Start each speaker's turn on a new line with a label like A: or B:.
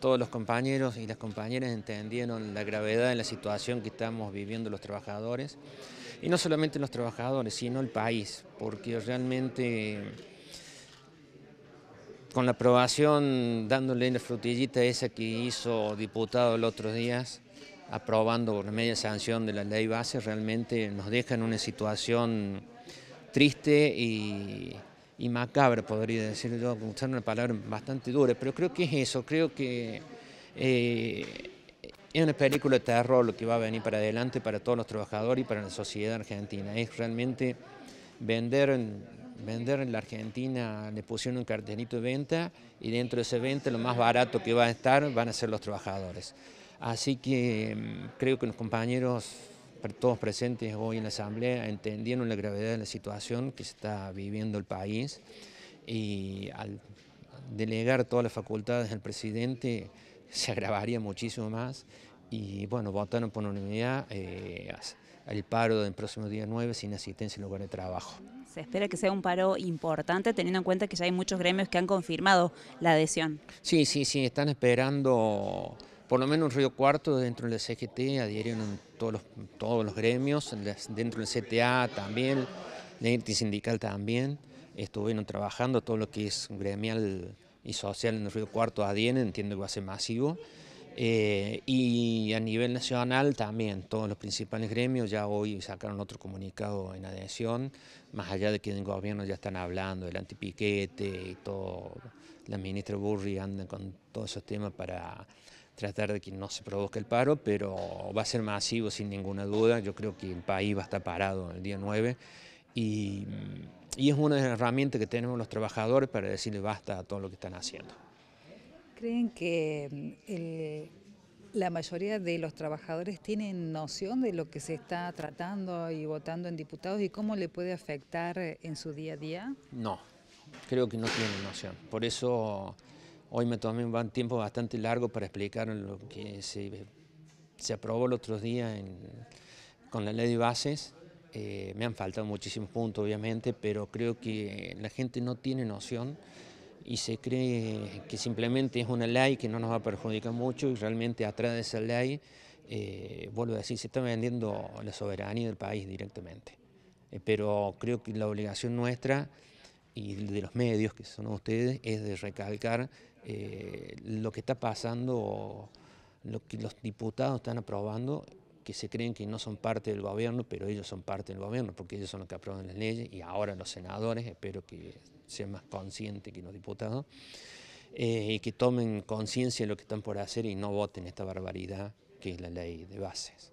A: Todos los compañeros y las compañeras entendieron la gravedad de la situación que estamos viviendo los trabajadores, y no solamente los trabajadores, sino el país, porque realmente con la aprobación, dándole la frutillita esa que hizo diputado el otro día, aprobando la media sanción de la ley base, realmente nos deja en una situación triste y y macabra, podría decir yo, usar una palabra bastante dura, pero creo que es eso, creo que eh, es una película de terror lo que va a venir para adelante para todos los trabajadores y para la sociedad argentina. Es realmente vender, vender en la Argentina, le pusieron un cartelito de venta y dentro de ese venta lo más barato que va a estar van a ser los trabajadores. Así que mm, creo que los compañeros todos presentes hoy en la Asamblea entendieron la gravedad de la situación que se está viviendo el país y al delegar todas las facultades al presidente se agravaría muchísimo más y bueno, votaron por unanimidad eh, el paro del próximo día 9 sin asistencia en lugar de trabajo. Se espera que sea un paro importante teniendo en cuenta que ya hay muchos gremios que han confirmado la adhesión. Sí, sí, sí, están esperando por lo menos en Río Cuarto, dentro del CGT, adhirieron todos los, todos los gremios, dentro del CTA también, la sindical también, estuvieron trabajando, todo lo que es gremial y social en el Río Cuarto adhieren, entiendo que va a ser masivo. Eh, y a nivel nacional también, todos los principales gremios ya hoy sacaron otro comunicado en adhesión, más allá de que en el gobierno ya están hablando del antipiquete y todo, la ministra Burri anda con todos esos temas para tratar de que no se produzca el paro, pero va a ser masivo sin ninguna duda. Yo creo que el país va a estar parado el día 9 y, y es una herramientas que tenemos los trabajadores para decirle basta a todo lo que están haciendo. ¿Creen que mm, la mayoría de los trabajadores tienen noción de lo que se está tratando y votando en diputados y cómo le puede afectar en su día a día? No, creo que no tienen noción. Por eso Hoy me tomé un tiempo bastante largo para explicar lo que se, se aprobó el otro día con la ley de bases. Eh, me han faltado muchísimos puntos, obviamente, pero creo que la gente no tiene noción y se cree que simplemente es una ley que no nos va a perjudicar mucho y realmente atrás de esa ley, eh, vuelvo a decir, se está vendiendo la soberanía del país directamente. Eh, pero creo que la obligación nuestra y de los medios, que son ustedes, es de recalcar eh, lo que está pasando, lo que los diputados están aprobando, que se creen que no son parte del gobierno, pero ellos son parte del gobierno, porque ellos son los que aprueban las leyes, y ahora los senadores, espero que sean más conscientes que los diputados, eh, y que tomen conciencia de lo que están por hacer y no voten esta barbaridad que es la ley de bases.